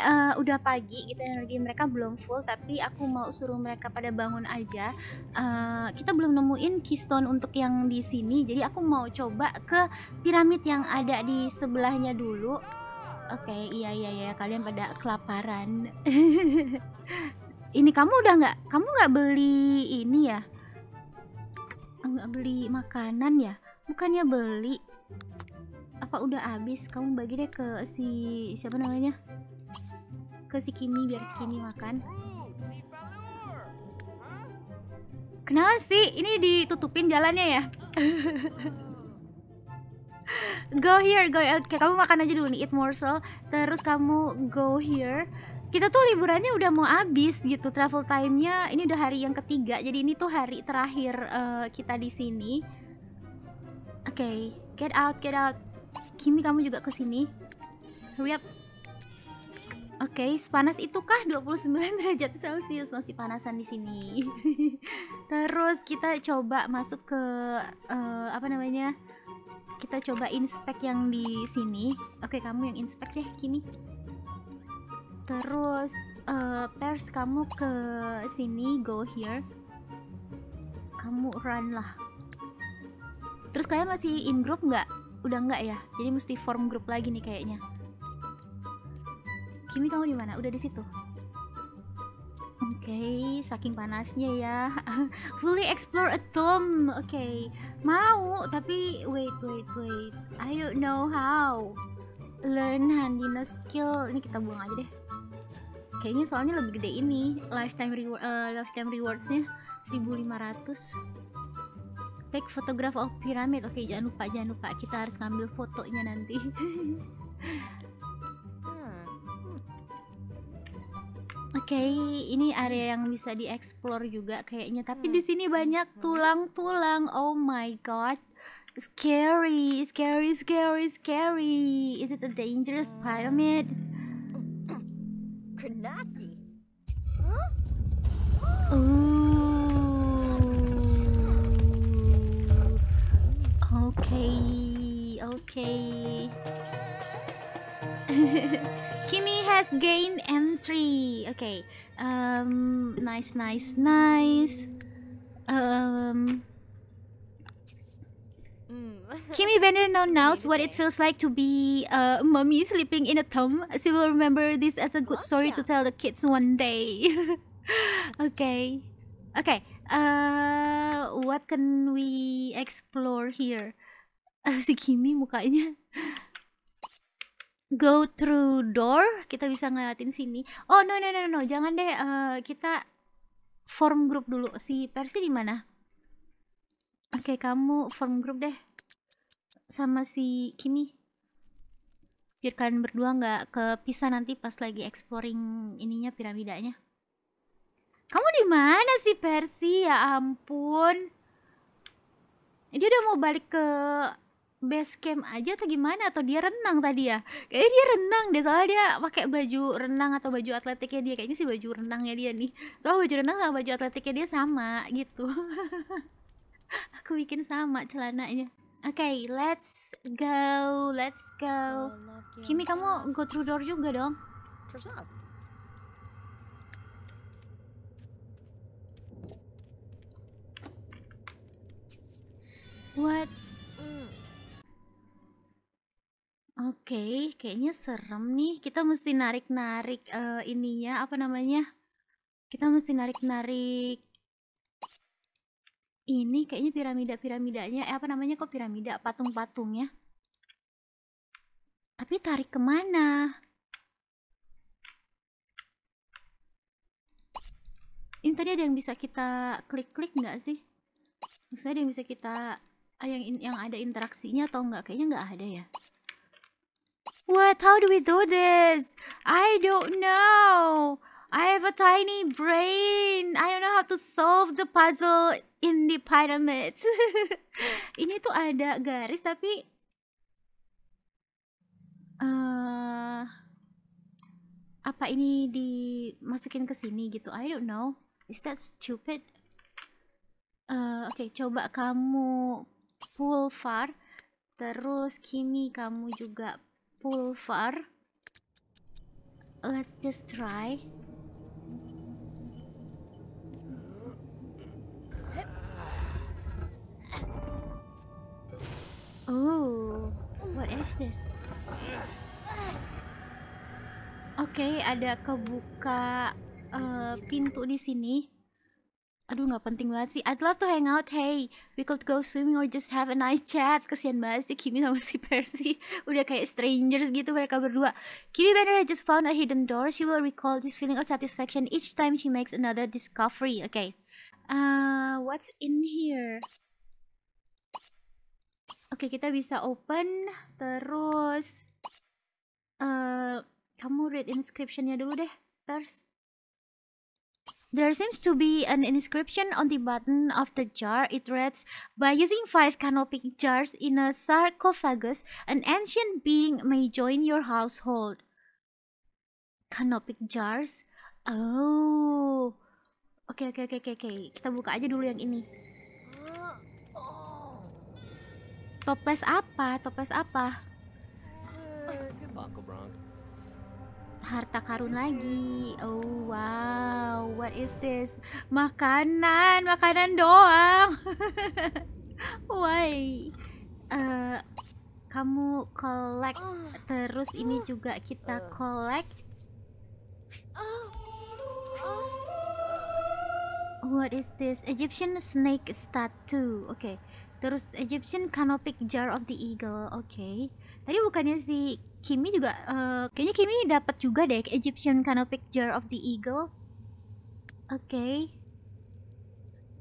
uh, udah pagi gitu energi mereka belum full tapi aku mau suruh mereka pada bangun aja uh, kita belum nemuin keystone untuk yang di sini jadi aku mau coba ke piramid yang ada di sebelahnya dulu oke okay, iya iya iya kalian pada kelaparan ini kamu udah nggak kamu nggak beli ini ya nggak beli makanan ya bukannya beli apa udah habis kamu bagi deh ke si siapa namanya ke si Kimi biar si Kimi makan. Kenapa sih? Ini ditutupin jalannya ya? go here, go here. okay, kamu makan aja dulu nih, eat more so. Terus kamu go here. Kita tuh liburannya udah mau habis gitu, travel time-nya. Ini udah hari yang ketiga, jadi ini tuh hari terakhir uh, kita di sini. Oke, okay, get out, get out. Kimi kamu juga ke sini. Hurry up. Oke, okay, sepanas itukah 29 derajat Celcius masih panasan di sini. Terus kita coba masuk ke uh, apa namanya? Kita coba inspect yang di sini. Oke, okay, kamu yang inspect deh ya, kini. Terus uh, pers kamu ke sini, go here. Kamu run lah. Terus kalian masih in group nggak? Udah nggak ya? Jadi mesti form group lagi nih kayaknya. Kimi kamu di mana? Udah di situ? Oke, okay, saking panasnya ya. Fully explore a tomb. Oke, okay. mau tapi wait wait wait. I don't know how. Learn handiness skill. Ini kita buang aja deh. Kayaknya soalnya lebih gede ini lifetime reward uh, eh, lifetime rewardsnya 1500. Take photograph of pyramid. Oke, okay, jangan lupa jangan lupa kita harus ngambil fotonya nanti. Oke, ini area yang bisa dieksplor juga kayaknya tapi hmm. di sini banyak tulang-tulang oh my god scary scary scary scary is it a dangerous pyramid Krenaki huh? Ooh. Oke, oke. Kimmy has gained entry. Okay. Um, nice, nice, nice. Um. Mm. Kimmy Bender now knows what it feels like to be a uh, mummy sleeping in a tomb. She will remember this as a good story to tell the kids one day. okay. Okay. Uh, what can we explore here? si Kimmy mukanya. go through door kita bisa ngeliatin sini oh no no no no jangan deh uh, kita form group dulu si Persi di mana oke okay, kamu form group deh sama si Kimi biar kalian berdua nggak kepisah nanti pas lagi exploring ininya piramidanya kamu di mana sih Persi ya ampun dia udah mau balik ke base camp aja atau gimana atau dia renang tadi ya kayaknya dia renang deh soalnya dia pakai baju renang atau baju atletiknya dia kayaknya sih baju renangnya dia nih Soal baju renang sama baju atletiknya dia sama gitu aku bikin sama celananya oke okay, let's go let's go Kimi kamu go through door juga dong What Oke, kayaknya serem nih. Kita mesti narik-narik uh, ininya apa namanya? Kita mesti narik-narik ini kayaknya piramida-piramidanya eh apa namanya kok piramida patung-patungnya tapi tarik kemana ini tadi ada yang bisa kita klik-klik nggak -klik sih maksudnya ada yang bisa kita yang yang ada interaksinya atau nggak kayaknya nggak ada ya What? How do we do this? I don't know. I have a tiny brain. I don't know how to solve the puzzle in the pyramids. Ini tuh ada garis tapi uh, apa ini dimasukin ke sini gitu? I don't know. Is that stupid? Uh, Oke, okay, coba kamu pull far. Terus Kimi kamu juga pulver. Let's just try. Oh, what is this? Oke, okay, ada kebuka uh, pintu di sini aduh nggak penting banget sih I'd love to hang out hey we could go swimming or just have a nice chat kesian banget sih Kimi sama si Percy udah kayak strangers gitu mereka berdua Kimi better just found a hidden door she will recall this feeling of satisfaction each time she makes another discovery okay uh, what's in here Oke okay, kita bisa open terus uh, kamu read inscriptionnya dulu deh first There seems to be an inscription on the button of the jar. It reads, By using five canopic jars in a sarcophagus, an ancient being may join your household. Canopic jars? Oh. okay, okay, oke, okay, okay, Kita buka aja dulu yang ini. Toples apa? Toples apa? Buckle harta karun lagi oh wow what is this makanan makanan doang why uh, kamu collect terus ini juga kita collect what is this Egyptian snake statue oke okay. terus Egyptian canopic jar of the eagle oke okay. tadi bukannya si Kimi juga uh, kayaknya Kimi dapat juga deh Egyptian kind of picture of the Eagle. Oke. Okay.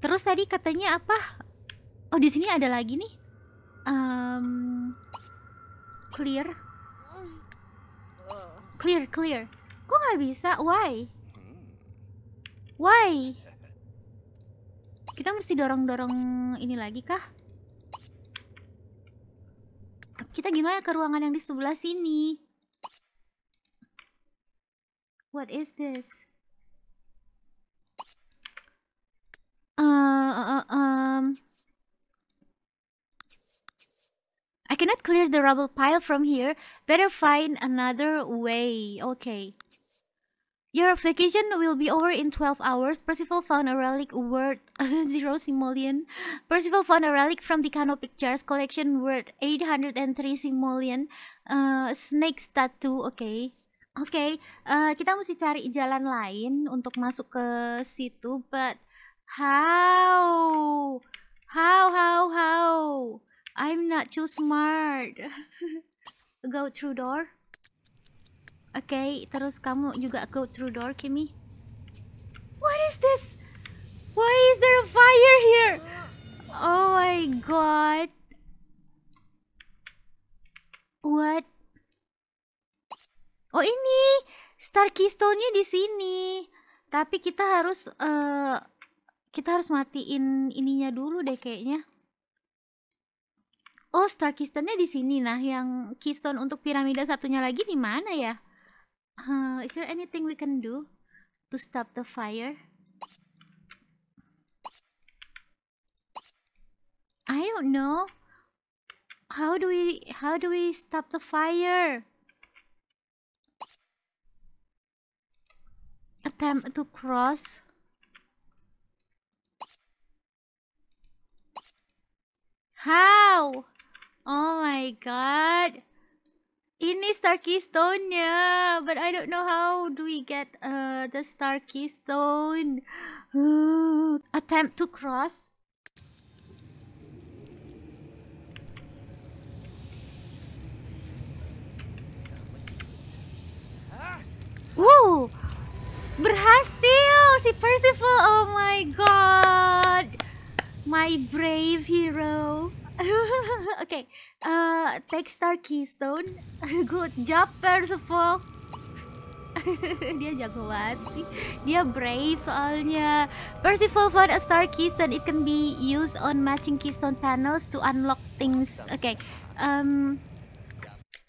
Terus tadi katanya apa? Oh, di sini ada lagi nih. Um, clear. Clear, clear. Kok nggak bisa? Why? Why? Kita mesti dorong-dorong ini lagi kah? Kita gimana ke ruangan yang di sebelah sini? What is this? Uh, um... I cannot clear the rubble pile from here. Better find another way. Okay. Your vacation will be over in 12 hours. Percival found a relic worth zero simoleon. Percival found a relic from the Kano Pictures collection worth 803 simoleon. Uh, snake statue, okay. okay, uh, kita mesti cari jalan lain untuk masuk ke situ, but how? How, how, how? I'm not too smart. Go through door. okay, terus kamu juga go through door, Kimmy. What is this? Why is there a fire here? Oh my god. What? Oh ini Star Keystone-nya di sini. Tapi kita harus uh, kita harus matiin ininya dulu deh kayaknya. Oh, Star Keystone-nya di sini. Nah, yang Keystone untuk piramida satunya lagi di mana ya? Uh, is there anything we can do to stop the fire? I don't know. How do we how do we stop the fire? Attempt to cross. How? Oh my god. Ini star keystone yeah, but I don't know how do we get uh the star keystone. Attempt to cross. Woo! berhasil si Percival. Oh my god, my brave hero. okay. Uh, take star keystone. Good job, Percival. of all. dia jago banget sih Dia brave soalnya Percival found a star keystone It can be used on matching keystone panels To unlock things okay. um,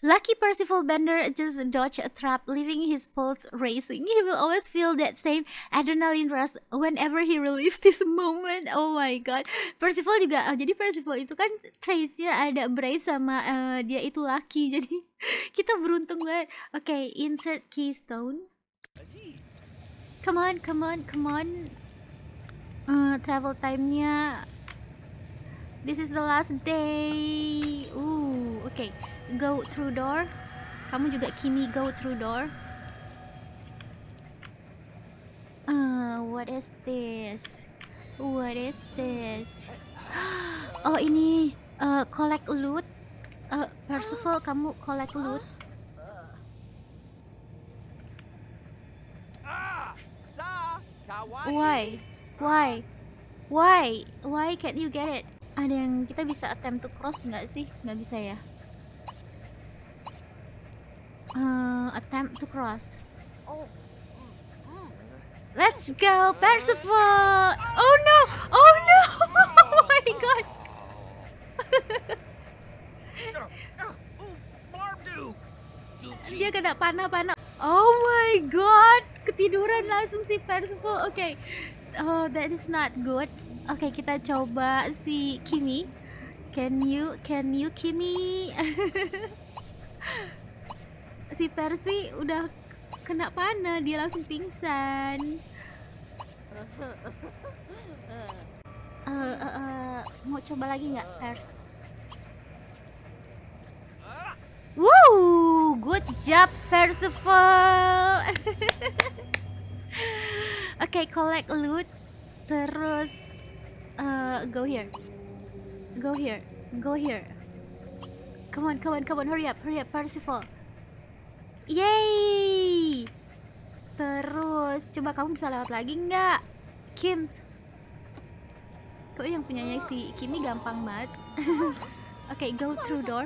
Lucky Percival Bender just dodged a trap, leaving his pulse racing. He will always feel that same adrenaline rush whenever he relieves this moment. Oh my god. Percival juga, oh, jadi Percival itu kan traitsnya ada brave sama uh, dia itu lucky. Jadi kita beruntung banget. Oke, okay, insert keystone. Come on, come on, come on. Uh, travel time-nya. This is the last day. Ooh. okay go through door kamu juga Kimi go through door uh, what is this what is this oh ini uh, collect loot uh, Percival kamu collect loot Why? Why? Why? Why can't you get it? Ada yang kita bisa attempt to cross nggak sih? Nggak bisa ya? uh, attempt to cross. Oh. Let's go, Percival! Oh no! Oh no! Oh my god! Dia kena panah-panah. Oh my god! Ketiduran langsung si Percival. Oke. Okay. Oh, that is not good. Oke, okay, kita coba si Kimi. Can you, can you Kimi? si Persi udah kena panah dia langsung pingsan uh, uh, uh, mau coba lagi nggak Pers Wow, good job Percival. Oke, okay, collect loot terus uh, go here. Go here. Go here. Come on, come on, come on, hurry up, hurry up Percival. Yeay! Terus, coba kamu bisa lewat lagi nggak? Kims. Kok yang punyanya si Kimi gampang banget. Oke, okay, go through door.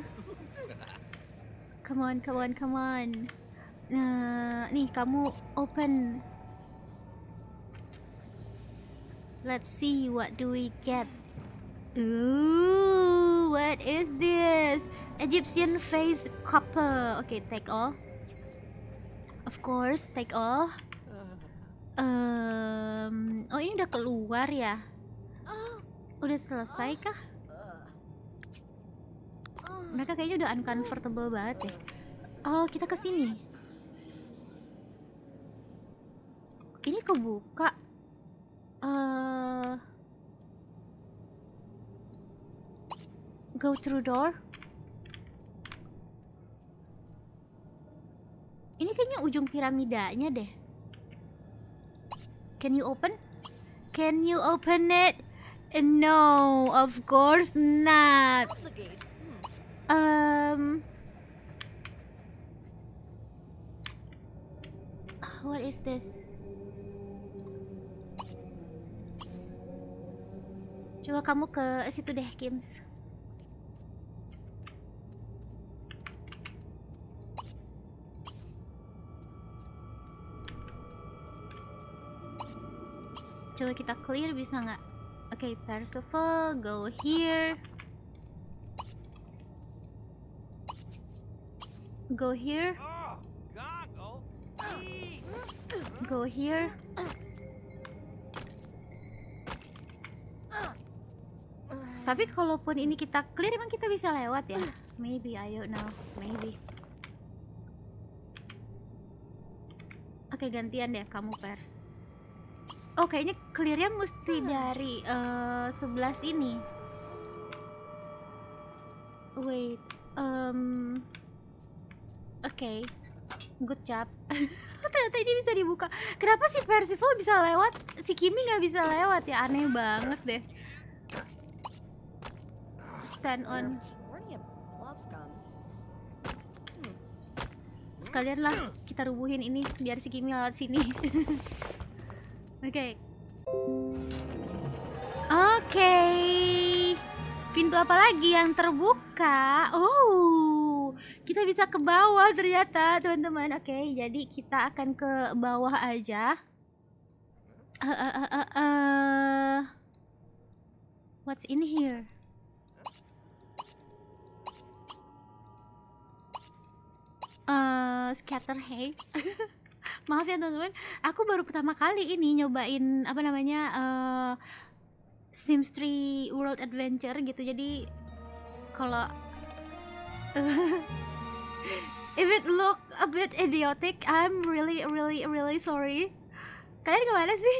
Come on, come on, come on. Nah, nih kamu open. Let's see what do we get. Ooh, what is this? Egyptian face copper. Okay, take all course, take off. Um, oh ini udah keluar ya? Udah selesai kah? Mereka kayaknya udah uncomfortable banget deh. Oh, kita ke sini. Ini kebuka. Uh, go through door. Ini kayaknya ujung piramidanya deh. Can you open? Can you open it? No, of course not. Um What is this? Coba kamu ke situ deh, Kims. coba kita clear bisa nggak? Oke, okay, Percival, go here. Go here. Go here. Tapi kalaupun ini kita clear, emang kita bisa lewat ya? Maybe, ayo now, maybe. Oke, gantian deh kamu pers oh kayaknya clearnya mesti hmm. dari uh, eh, sebelah sini wait um, oke okay. good job ternyata ini bisa dibuka kenapa si Percival bisa lewat si Kimi nggak bisa lewat ya aneh banget deh stand on hmm. sekalian lah kita rubuhin ini biar si Kimi lewat sini Oke. Okay. Oke. Pintu apa lagi yang terbuka? Oh, kita bisa ke bawah ternyata, teman-teman. Oke, okay, jadi kita akan ke bawah aja. Uh, uh, uh, uh, What's in here? Uh, scatter hay. maaf ya teman-teman aku baru pertama kali ini nyobain apa namanya uh, Sims 3 World Adventure gitu jadi kalau if it look a bit idiotic I'm really really really sorry kalian kemana sih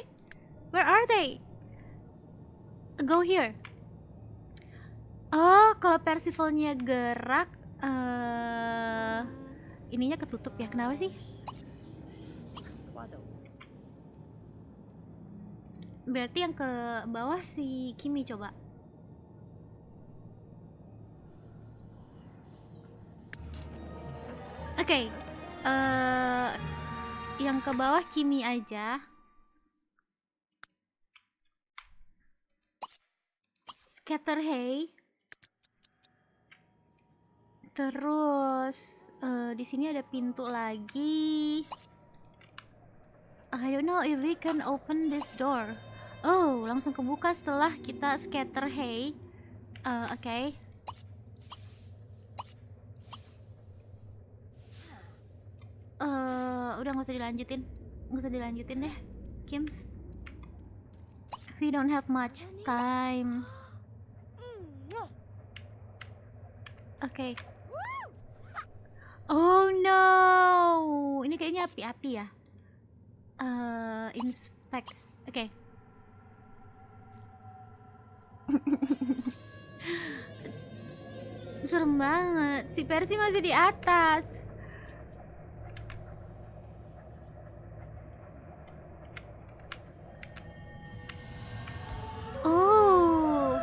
where are they go here oh kalau Percivalnya gerak uh, ininya ketutup ya kenapa sih Berarti yang ke bawah si Kimi coba. Oke. Okay. Uh, eh, yang ke bawah Kimi aja. Scatter hay. Terus uh, di sini ada pintu lagi. I don't know if we can open this door. Oh, langsung kebuka setelah kita scatter hay. Uh, eh, Oke. Okay. Uh, eh, udah nggak usah dilanjutin, nggak usah dilanjutin deh, Kims. We don't have much time. Oke. Okay. Oh no, ini kayaknya api-api ya uh, eh, inspect oke okay. serem banget si Persi masih di atas oh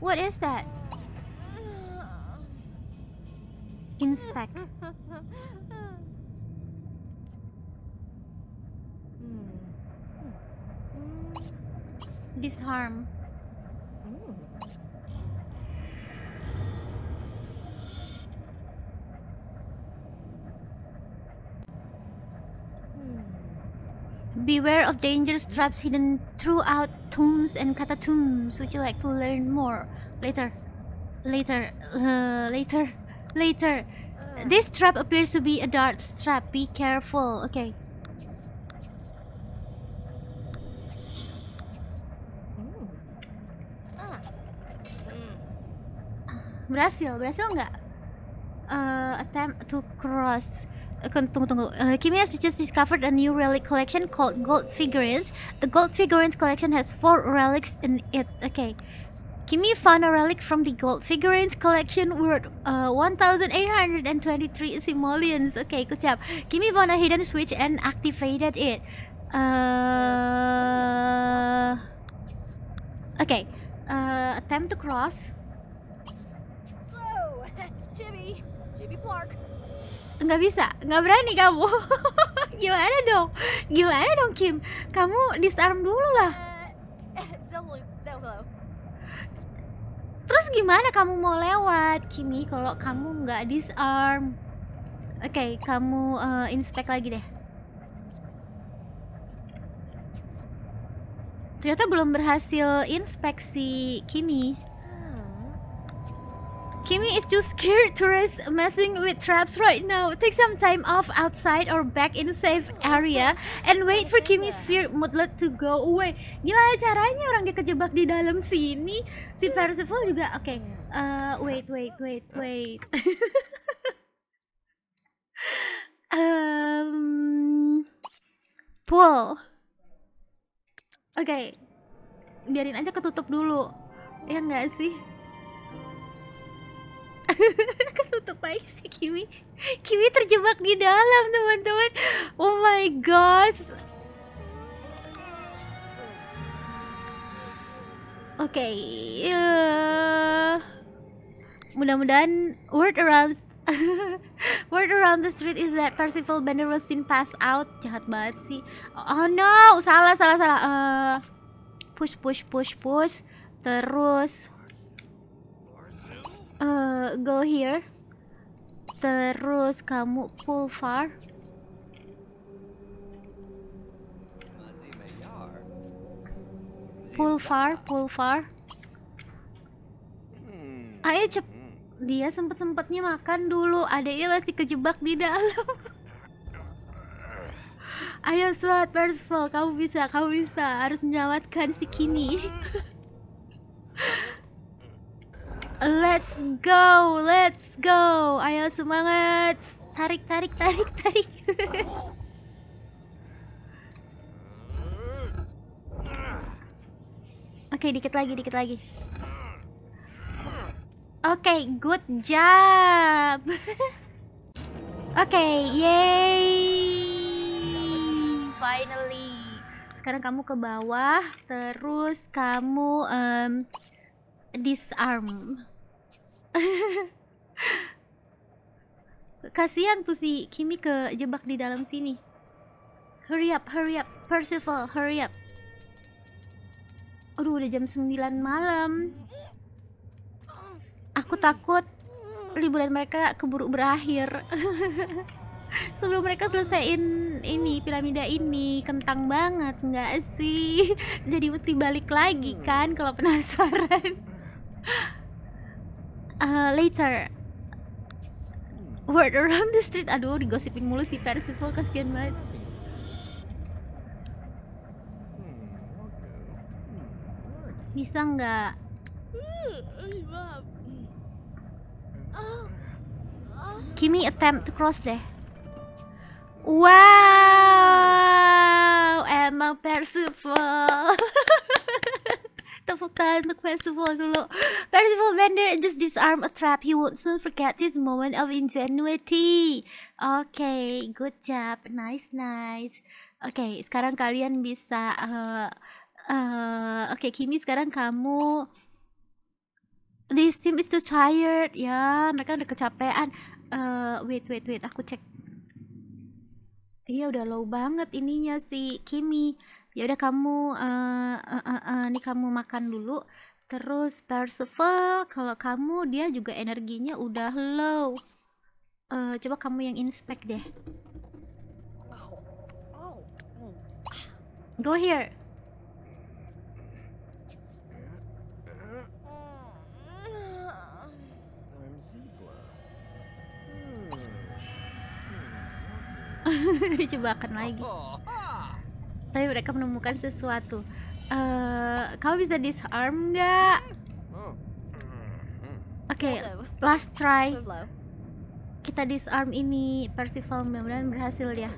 what is that inspect this hmm. Beware of dangerous traps hidden throughout tombs and catacombs. Would you like to learn more? Later. Later. Uh, later. Later. Uh. This trap appears to be a dart trap. Be careful. Okay. berhasil berhasil nggak uh, attempt to cross eh, tunggu tunggu. Uh, has just discovered a new relic collection called Gold Figurines. The Gold Figurines collection has four relics in it. Okay. Kimmy found a relic from the Gold Figurines collection worth uh, 1,823 simoleons. Okay, good job. Kimmy found a hidden switch and activated it. Uh, okay. Uh, attempt to cross. nggak bisa nggak berani kamu gimana dong gimana dong Kim kamu disarm dulu lah eh, eh, terus gimana kamu mau lewat Kimi kalau kamu nggak disarm oke okay, kamu uh, inspect lagi deh ternyata belum berhasil inspeksi Kimi Kimmy is too scared to risk messing with traps right now. Take some time off outside or back in safe area and wait for Kimmy's fear moodlet to go away. Gimana caranya orang dia kejebak di dalam sini? Si Percival juga, oke. Okay. Uh, wait, wait, wait, wait. um, pool. Oke. Okay. Biarin aja ketutup dulu. Ya enggak sih? ketutup aja si Kiwi Kiwi terjebak di dalam teman-teman oh my gosh Oke, okay. uh, eh, mudah-mudahan word around word around the street is that Percival seen passed out. Jahat banget sih. Oh no, salah salah salah. Uh, push push push push. Terus uh, go here terus kamu pull far pull far pull far hmm. ayo cep dia sempet sempetnya makan dulu Ada adanya masih kejebak di dalam ayo of all. kamu bisa kamu bisa harus menyelamatkan si Kini Let's go, let's go. Ayo semangat. Tarik, tarik, tarik, tarik. Oke, okay, dikit lagi, dikit lagi. Oke, okay, good job. Oke, okay, yay. Finally. Sekarang kamu ke bawah, terus kamu um, disarm. Kasihan tuh si Kimi kejebak di dalam sini. Hurry up, hurry up, Percival, hurry up. Aduh, udah jam 9 malam. Aku takut liburan mereka keburu berakhir. sebelum mereka selesaiin ini piramida ini kentang banget nggak sih jadi mesti balik lagi kan kalau penasaran uh, later word around the street aduh digosipin mulu si Percival kasihan banget bisa nggak Kimi attempt to cross deh wow emang Percival tepukan untuk festival dulu. Festival vendor just disarm a trap. He won't soon forget this moment of ingenuity. Oke, okay, good job. Nice, nice. Oke, okay, sekarang kalian bisa... Uh, eh, uh, eh, Oke, okay, Kimi sekarang kamu... This team is too tired. Ya, yeah, mereka udah kecapean. Uh, wait, wait, wait. Aku cek. Iya, udah low banget ininya si Kimi ya udah kamu uh, uh, uh, uh, nih kamu makan dulu terus Percival kalau kamu dia juga energinya udah low uh, coba kamu yang inspect deh go here dicobakan lagi oh tapi mereka menemukan sesuatu uh, eh, kau bisa disarm nggak oh. oke okay, last try kita disarm ini Percival mudah-mudahan berhasil ya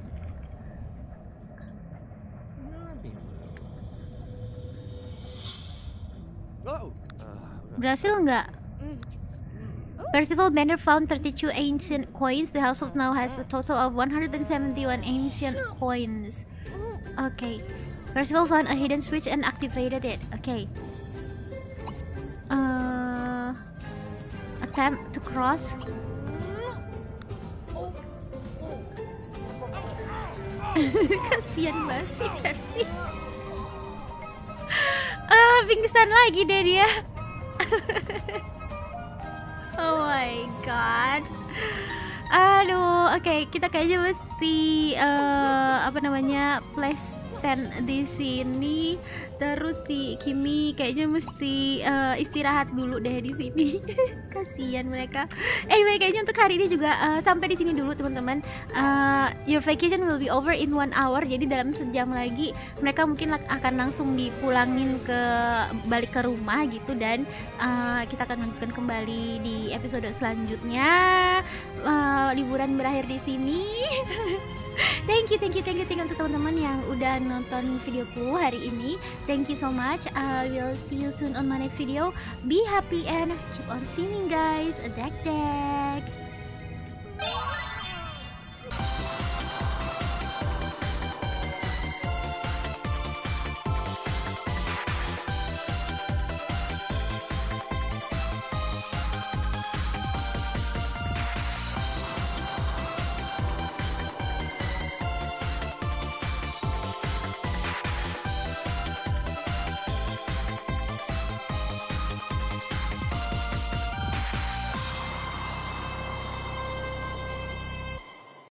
berhasil nggak mm. Percival Banner found 32 ancient coins. The household now has a total of 171 ancient coins. Okay. First of all, found a hidden switch and activated it. Okay. Uh, attempt to cross. Kasian banget sih Percy. ah, pingsan lagi deh dia. oh my god. Aduh, oke okay, kita kayaknya mesti uh, apa namanya place konten di sini terus di Kimi kayaknya mesti uh, istirahat dulu deh di sini kasihan mereka anyway kayaknya untuk hari ini juga uh, sampai di sini dulu teman-teman uh, your vacation will be over in one hour jadi dalam sejam lagi mereka mungkin akan langsung dipulangin ke balik ke rumah gitu dan uh, kita akan lanjutkan kembali di episode selanjutnya uh, liburan berakhir di sini thank you, thank you, thank you, thank you untuk teman-teman yang udah nonton videoku hari ini. Thank you so much. I will see you soon on my next video. Be happy and keep on singing guys. Dek dek.